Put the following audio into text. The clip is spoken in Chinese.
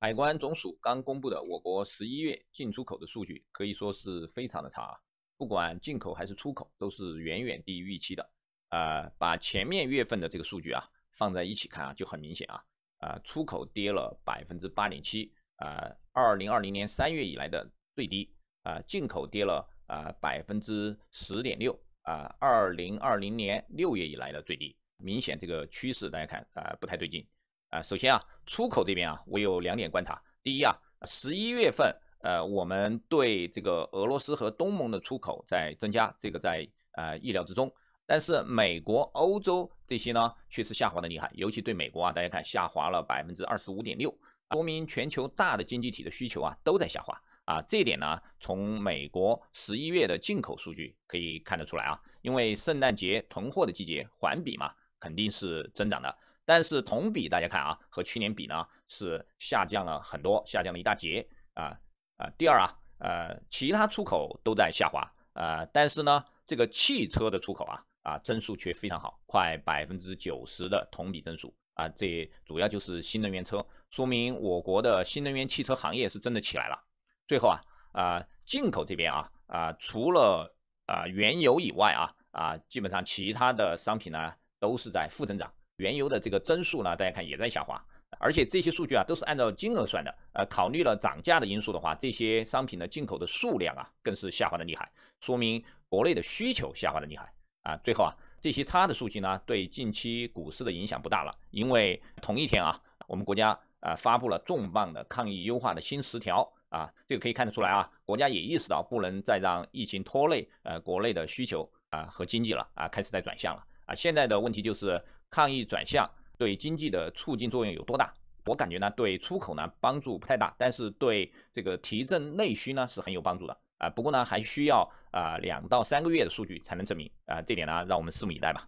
海关总署刚公布的我国十一月进出口的数据，可以说是非常的差啊！不管进口还是出口，都是远远低于预期的。啊，把前面月份的这个数据啊放在一起看啊，就很明显啊！啊，出口跌了百分之八点七，啊，二零二零年三月以来的最低；啊，进口跌了啊百分之十点六，啊，二零二零年六月以来的最低。明显这个趋势，大家看啊，不太对劲。啊，首先啊，出口这边啊，我有两点观察。第一啊，十一月份，呃，我们对这个俄罗斯和东盟的出口在增加，这个在呃意料之中。但是美国、欧洲这些呢，确实下滑的厉害。尤其对美国啊，大家看下滑了百分之二十五点六，说明全球大的经济体的需求啊都在下滑啊。这一点呢，从美国十一月的进口数据可以看得出来啊，因为圣诞节囤货的季节，环比嘛肯定是增长的。但是同比，大家看啊，和去年比呢，是下降了很多，下降了一大截啊啊。第二啊，呃，其他出口都在下滑啊，但是呢，这个汽车的出口啊啊，增速却非常好，快百分之九十的同比增速啊。这主要就是新能源车，说明我国的新能源汽车行业是真的起来了。最后啊啊，进口这边啊啊，除了啊原油以外啊啊，基本上其他的商品呢都是在负增长。原油的这个增速呢，大家看也在下滑，而且这些数据啊都是按照金额算的，呃，考虑了涨价的因素的话，这些商品的进口的数量啊更是下滑的厉害，说明国内的需求下滑的厉害啊。最后啊，这些差的数据呢对近期股市的影响不大了，因为同一天啊，我们国家啊发布了重磅的抗疫优化的新十条啊，这个可以看得出来啊，国家也意识到不能再让疫情拖累呃国内的需求啊和经济了啊，开始在转向了。啊，现在的问题就是抗疫转向对经济的促进作用有多大？我感觉呢，对出口呢帮助不太大，但是对这个提振内需呢是很有帮助的啊。不过呢，还需要啊两到三个月的数据才能证明啊，这点呢让我们拭目以待吧。